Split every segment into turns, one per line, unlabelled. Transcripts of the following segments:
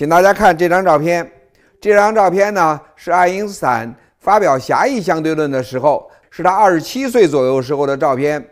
请大家看这张照片，这张照片呢是爱因斯坦发表狭义相对论的时候，是他二十七岁左右时候的照片。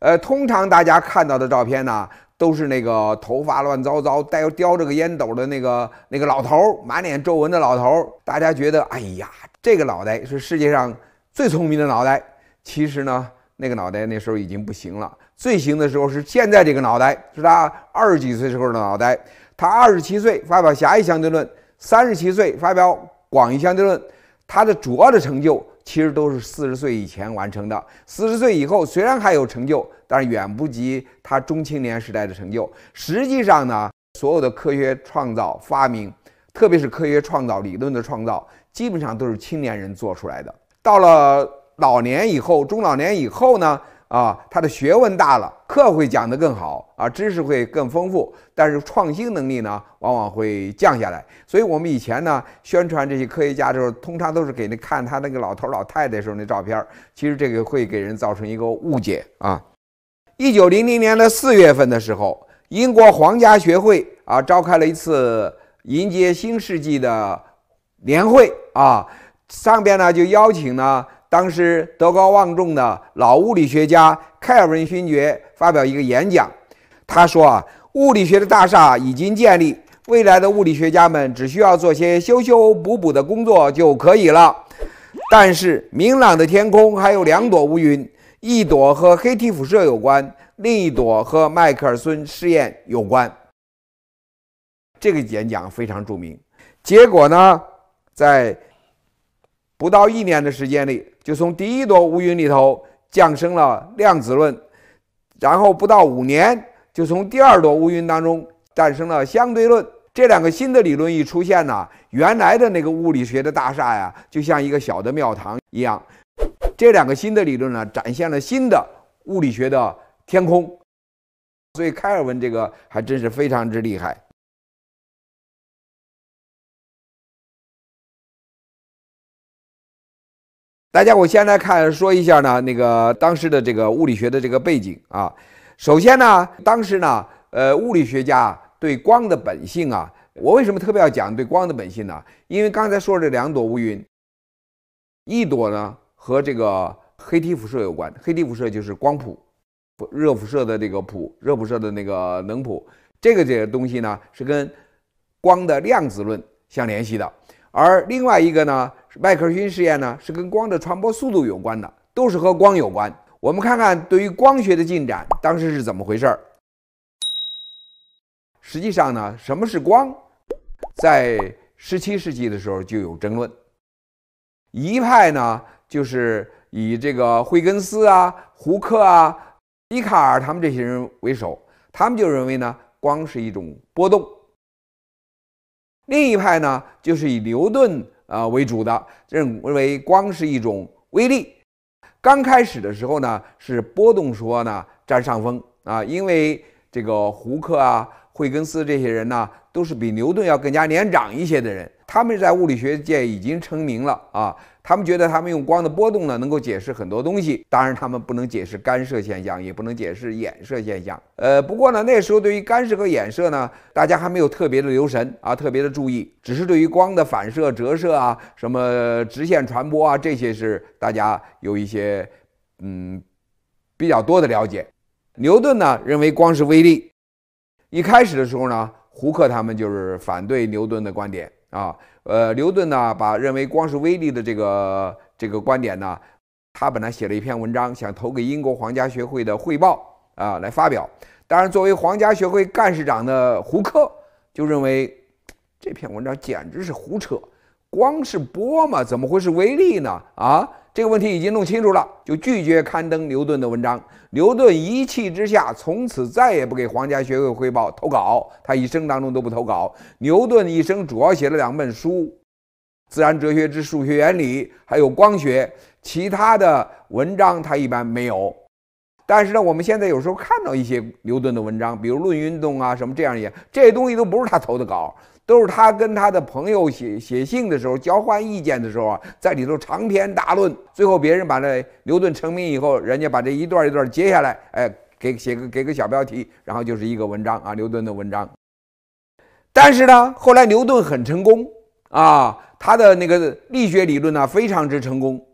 呃，通常大家看到的照片呢，都是那个头发乱糟糟、带叼着个烟斗的那个那个老头，满脸皱纹的老头。大家觉得，哎呀，这个脑袋是世界上最聪明的脑袋。其实呢，那个脑袋那时候已经不行了，最行的时候是现在这个脑袋，是他二十几岁时候的脑袋。他二十七岁发表狭义相对论，三十七岁发表广义相对论。他的主要的成就其实都是四十岁以前完成的。四十岁以后虽然还有成就，但是远不及他中青年时代的成就。实际上呢，所有的科学创造发明，特别是科学创造理论的创造，基本上都是青年人做出来的。到了老年以后、中老年以后呢？啊，他的学问大了，课会讲得更好啊，知识会更丰富，但是创新能力呢，往往会降下来。所以，我们以前呢，宣传这些科学家的时候，通常都是给那看他那个老头老太太时候那照片儿，其实这个会给人造成一个误解啊。一九零零年的四月份的时候，英国皇家学会啊召开了一次迎接新世纪的年会啊，上边呢就邀请呢。当时德高望重的老物理学家凯尔文勋爵发表一个演讲，他说：“啊，物理学的大厦已经建立，未来的物理学家们只需要做些修修补补的工作就可以了。”但是，明朗的天空还有两朵乌云，一朵和黑体辐射有关，另一朵和迈克尔孙试验有关。这个演讲非常著名。结果呢，在不到一年的时间里，就从第一朵乌云里头降生了量子论，然后不到五年，就从第二朵乌云当中诞生了相对论。这两个新的理论一出现呢，原来的那个物理学的大厦呀，就像一个小的庙堂一样。这两个新的理论呢，展现了新的物理学的天空。所以，开尔文这个还真是非常之厉害。大家，我先来看说一下呢，那个当时的这个物理学的这个背景啊。首先呢，当时呢，呃，物理学家对光的本性啊，我为什么特别要讲对光的本性呢？因为刚才说这两朵乌云，一朵呢和这个黑体辐射有关，黑体辐射就是光谱、热辐射的这个谱、热辐射的那个能谱，这个这些东西呢是跟光的量子论相联系的。而另外一个呢，麦克斯韦试验呢，是跟光的传播速度有关的，都是和光有关。我们看看对于光学的进展，当时是怎么回事儿？实际上呢，什么是光，在17世纪的时候就有争论。一派呢，就是以这个惠更斯啊、胡克啊、笛卡尔他们这些人为首，他们就认为呢，光是一种波动。另一派呢，就是以牛顿啊为主的，认为光是一种微粒。刚开始的时候呢，是波动说呢占上风啊，因为这个胡克啊、惠根斯这些人呢，都是比牛顿要更加年长一些的人。他们在物理学界已经成名了啊！他们觉得他们用光的波动呢，能够解释很多东西。当然，他们不能解释干涉现象，也不能解释衍射现象。呃，不过呢，那时候对于干涉和衍射呢，大家还没有特别的留神啊，特别的注意，只是对于光的反射、折射啊，什么直线传播啊，这些是大家有一些嗯比较多的了解。牛顿呢认为光是微粒。一开始的时候呢，胡克他们就是反对牛顿的观点。啊，呃，牛顿呢，把认为光是威力的这个这个观点呢，他本来写了一篇文章，想投给英国皇家学会的汇报啊来发表。当然，作为皇家学会干事长的胡克就认为这篇文章简直是胡扯，光是波嘛，怎么会是威力呢？啊！这个问题已经弄清楚了，就拒绝刊登牛顿的文章。牛顿一气之下，从此再也不给皇家学会汇报投稿。他一生当中都不投稿。牛顿一生主要写了两本书，《自然哲学之数学原理》还有《光学》。其他的文章他一般没有。但是呢，我们现在有时候看到一些牛顿的文章，比如《论运动》啊什么这样也这些东西都不是他投的稿。都是他跟他的朋友写写信的时候，交换意见的时候啊，在里头长篇大论。最后别人把这牛顿成名以后，人家把这一段一段接下来，哎，给写个给个小标题，然后就是一个文章啊，牛顿的文章。但是呢，后来牛顿很成功啊，他的那个力学理论呢非常之成功。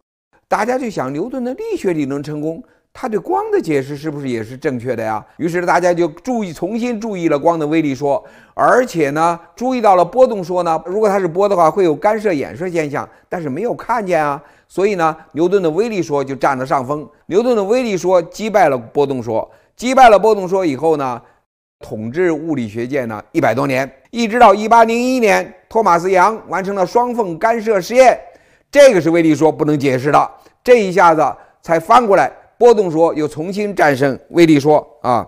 大家就想，牛顿的力学理论成功。他对光的解释是不是也是正确的呀？于是大家就注意重新注意了光的微粒说，而且呢注意到了波动说呢。如果它是波的话，会有干涉衍射现象，但是没有看见啊。所以呢牛顿的微粒说就占了上风，牛顿的微粒说击败了波动说，击败了波动说以后呢，统治物理学界呢一百多年，一直到一八零一年，托马斯杨完成了双缝干涉实验，这个是微粒说不能解释的，这一下子才翻过来。波动说又重新战胜威力说啊，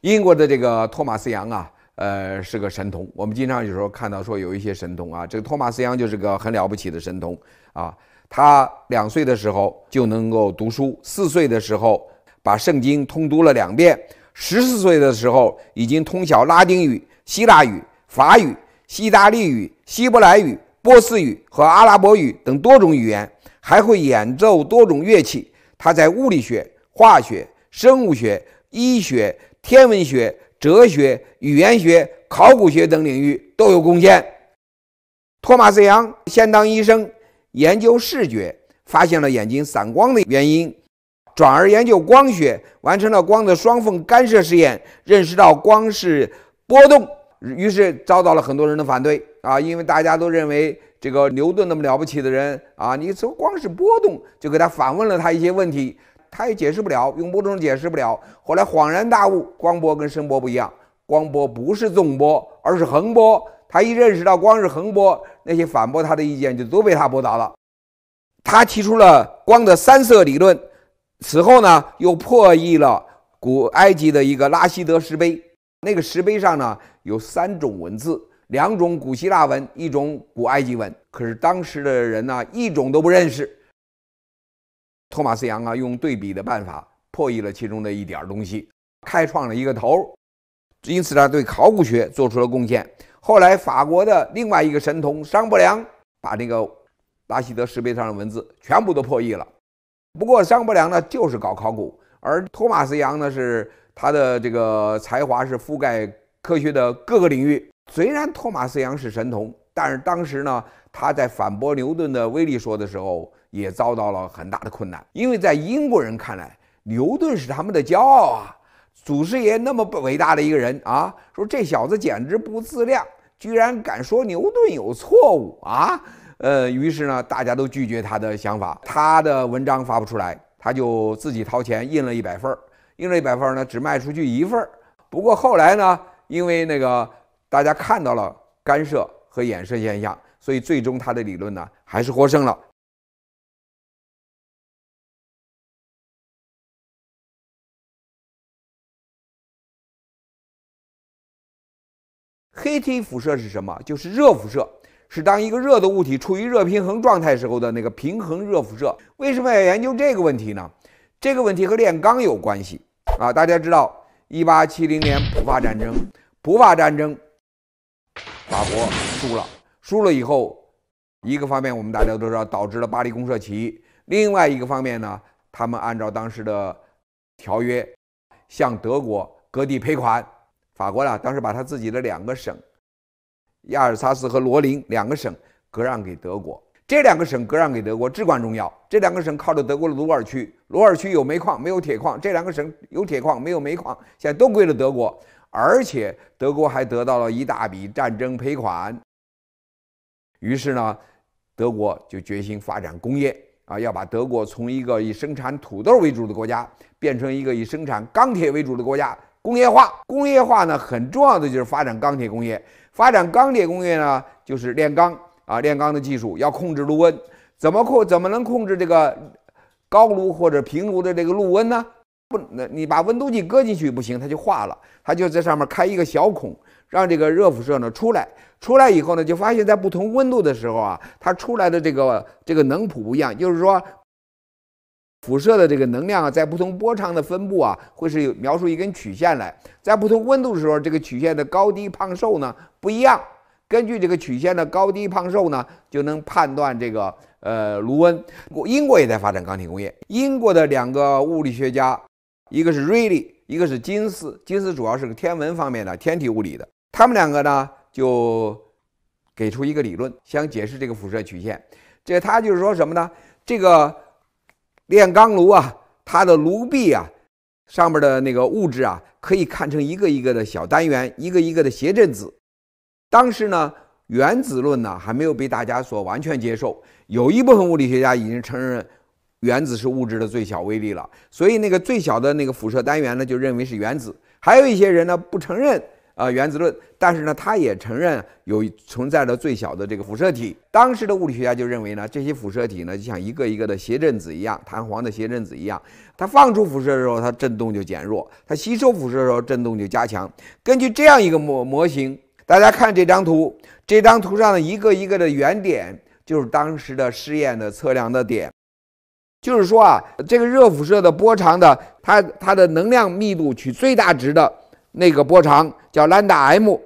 英国的这个托马斯杨啊，呃，是个神童。我们经常有时候看到说有一些神童啊，这个托马斯杨就是个很了不起的神童啊。他两岁的时候就能够读书，四岁的时候把圣经通读了两遍，十四岁的时候已经通晓拉丁语、希腊语、法语、希达利语、希伯来语、波斯语和阿拉伯语等多种语言，还会演奏多种乐器。他在物理学、化学、生物学、医学、天文学、哲学、语言学、考古学等领域都有贡献。托马斯·杨先当医生，研究视觉，发现了眼睛散光的原因，转而研究光学，完成了光的双缝干涉实验，认识到光是波动，于是遭到了很多人的反对啊，因为大家都认为。这个牛顿那么了不起的人啊，你从光是波动就给他反问了他一些问题，他也解释不了，用波动解释不了。后来恍然大悟，光波跟声波不一样，光波不是纵波，而是横波。他一认识到光是横波，那些反驳他的意见就都被他驳倒了。他提出了光的三色理论，此后呢又破译了古埃及的一个拉希德石碑，那个石碑上呢有三种文字。两种古希腊文，一种古埃及文，可是当时的人呢，一种都不认识。托马斯·杨啊，用对比的办法破译了其中的一点东西，开创了一个头，因此呢，对考古学做出了贡献。后来，法国的另外一个神童商伯良把那个拉希德石碑上的文字全部都破译了。不过，商伯良呢，就是搞考古，而托马斯·杨呢，是他的这个才华是覆盖科学的各个领域。虽然托马斯杨是神童，但是当时呢，他在反驳牛顿的威力说的时候，也遭到了很大的困难。因为在英国人看来，牛顿是他们的骄傲啊，祖师爷那么伟大的一个人啊，说这小子简直不自量，居然敢说牛顿有错误啊。呃，于是呢，大家都拒绝他的想法，他的文章发不出来，他就自己掏钱印了一百份儿，印了一百份儿呢，只卖出去一份儿。不过后来呢，因为那个。大家看到了干涉和衍射现象，所以最终他的理论呢还是获胜了。黑体辐射是什么？就是热辐射，是当一个热的物体处于热平衡状态时候的那个平衡热辐射。为什么要研究这个问题呢？这个问题和炼钢有关系啊！大家知道，一八七零年普法战争，普法战争。法国输了，输了以后，一个方面我们大家都知道，导致了巴黎公社起义。另外一个方面呢，他们按照当时的条约，向德国割地赔款。法国呢，当时把他自己的两个省，亚尔萨斯和罗林两个省割让给德国。这两个省割让给德国至关重要。这两个省靠着德国的鲁尔区，鲁尔区有煤矿，没有铁矿；这两个省有铁矿，没有煤矿，现在都归了德国。而且德国还得到了一大笔战争赔款。于是呢，德国就决心发展工业啊，要把德国从一个以生产土豆为主的国家，变成一个以生产钢铁为主的国家。工业化，工业化呢，很重要的就是发展钢铁工业。发展钢铁工业呢，就是炼钢啊，炼钢的技术要控制炉温，怎么控？怎么能控制这个高炉或者平炉的这个炉温呢？不，那你把温度计搁进去不行，它就化了。它就在上面开一个小孔，让这个热辐射呢出来。出来以后呢，就发现在不同温度的时候啊，它出来的这个这个能谱不一样，就是说辐射的这个能量啊，在不同波长的分布啊，会是有描述一根曲线来。在不同温度的时候，这个曲线的高低胖瘦呢不一样。根据这个曲线的高低胖瘦呢，就能判断这个呃卢温。英国也在发展钢铁工业，英国的两个物理学家。一个是瑞利，一个是金斯，金斯主要是个天文方面的天体物理的。他们两个呢，就给出一个理论，想解释这个辐射曲线。这他就是说什么呢？这个炼钢炉啊，它的炉壁啊，上面的那个物质啊，可以看成一个一个的小单元，一个一个的谐振子。当时呢，原子论呢还没有被大家所完全接受，有一部分物理学家已经承认。原子是物质的最小微粒了，所以那个最小的那个辐射单元呢，就认为是原子。还有一些人呢不承认啊原子论，但是呢他也承认有存在的最小的这个辐射体。当时的物理学家就认为呢，这些辐射体呢就像一个一个的谐振子一样，弹簧的谐振子一样，它放出辐射的时候，它振动就减弱；它吸收辐射的时候，振动就加强。根据这样一个模模型，大家看这张图，这张图上的一个一个的圆点就是当时的试验的测量的点。就是说啊，这个热辐射的波长的，它它的能量密度取最大值的那个波长叫兰达 m，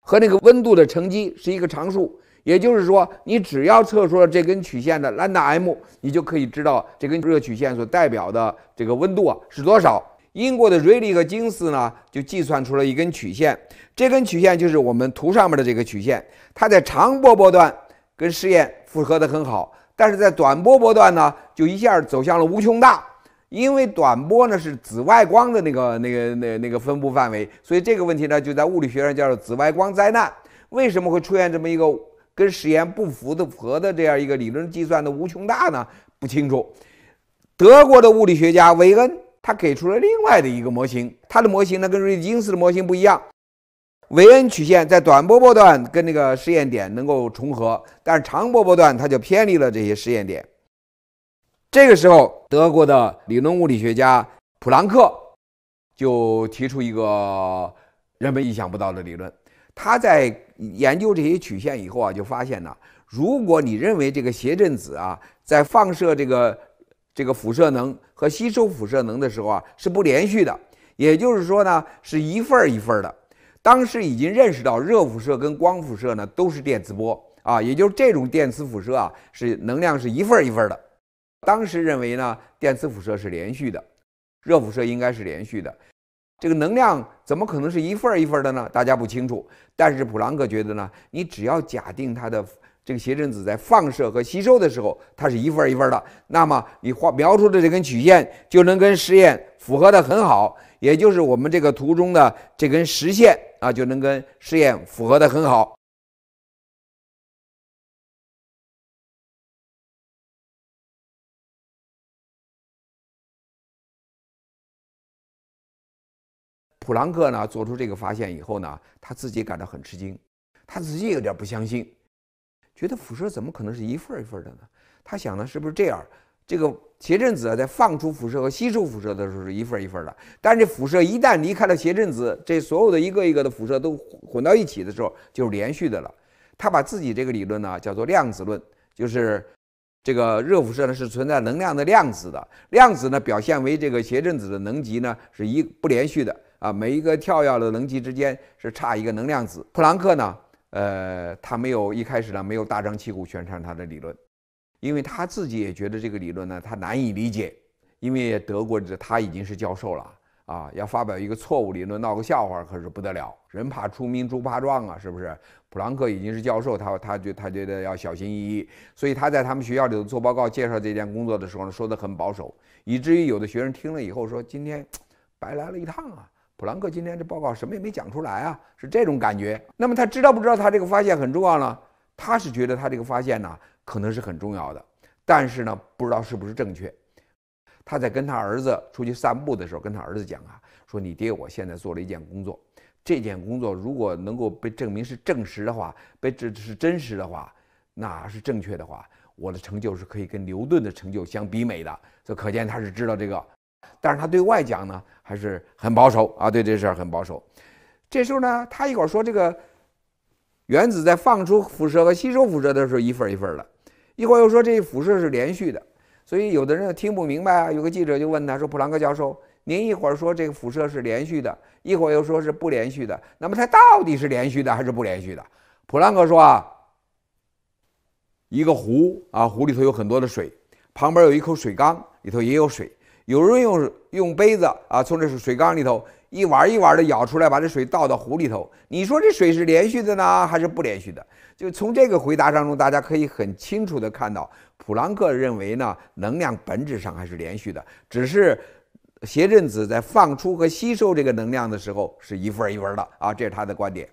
和那个温度的乘积是一个常数。也就是说，你只要测出了这根曲线的兰达 m，你就可以知道这根热曲线所代表的这个温度啊是多少。英国的瑞利和金斯呢，就计算出了一根曲线，这根曲线就是我们图上面的这个曲线，它在长波波段跟试验符合的很好，但是在短波波段呢？就一下走向了无穷大，因为短波呢是紫外光的那个、那个、那那个分布范围，所以这个问题呢就在物理学上叫做紫外光灾难。为什么会出现这么一个跟实验不符合的这样一个理论计算的无穷大呢？不清楚。德国的物理学家维恩他给出了另外的一个模型，他的模型呢跟瑞金斯的模型不一样。维恩曲线在短波波段跟那个实验点能够重合，但是长波波段它就偏离了这些实验点。这个时候，德国的理论物理学家普朗克就提出一个人们意想不到的理论。他在研究这些曲线以后啊，就发现呢，如果你认为这个谐振子啊在放射这个这个辐射能和吸收辐射能的时候啊是不连续的，也就是说呢，是一份儿一份儿的。当时已经认识到热辐射跟光辐射呢都是电磁波啊，也就是这种电磁辐射啊是能量是一份儿一份儿的。当时认为呢，电磁辐射是连续的，热辐射应该是连续的，这个能量怎么可能是一份一份的呢？大家不清楚。但是普朗克觉得呢，你只要假定它的这个谐振子在放射和吸收的时候，它是一份一份的，那么你画描出的这根曲线就能跟实验符合的很好，也就是我们这个图中的这根实线啊，就能跟实验符合的很好。普朗克呢做出这个发现以后呢，他自己感到很吃惊，他自己有点不相信，觉得辐射怎么可能是一份一份的呢？他想呢是不是这样？这个谐振子在放出辐射和吸收辐射的时候是一份一份的，但是辐射一旦离开了谐振子，这所有的一个一个的辐射都混到一起的时候就是连续的了。他把自己这个理论呢叫做量子论，就是这个热辐射呢是存在能量的量子的，量子呢表现为这个谐振子的能级呢是一不连续的。啊，每一个跳跃的能级之间是差一个能量子。普朗克呢，呃，他没有一开始呢，没有大张旗鼓宣传他的理论，因为他自己也觉得这个理论呢，他难以理解。因为德国这他已经是教授了啊，要发表一个错误理论闹个笑话可是不得了。人怕出名猪怕壮啊，是不是？普朗克已经是教授，他他觉他觉得要小心翼翼，所以他在他们学校里头做报告介绍这件工作的时候呢，说的很保守，以至于有的学生听了以后说，今天白来了一趟啊。普朗克今天这报告什么也没讲出来啊，是这种感觉。那么他知道不知道他这个发现很重要呢？他是觉得他这个发现呢可能是很重要的，但是呢不知道是不是正确。他在跟他儿子出去散步的时候，跟他儿子讲啊，说你爹我现在做了一件工作，这件工作如果能够被证明是证实的话，被这是真实的话，那是正确的话，我的成就是可以跟牛顿的成就相比美的。这可见他是知道这个。但是他对外讲呢，还是很保守啊，对这事儿很保守。这时候呢，他一会儿说这个原子在放出辐射和吸收辐射的时候，一份儿一份儿的；一会儿又说这辐射是连续的。所以有的人听不明白啊。有个记者就问他说：“普朗克教授，您一会儿说这个辐射是连续的，一会儿又说是不连续的，那么它到底是连续的还是不连续的？”普朗克说：“啊，一个湖啊，湖里头有很多的水，旁边有一口水缸，里头也有水。”有人用用杯子啊，从这水缸里头一碗一碗的舀出来，把这水倒到壶里头。你说这水是连续的呢，还是不连续的？就从这个回答当中，大家可以很清楚的看到，普朗克认为呢，能量本质上还是连续的，只是谐振子在放出和吸收这个能量的时候是一份一份的啊，这是他的观点。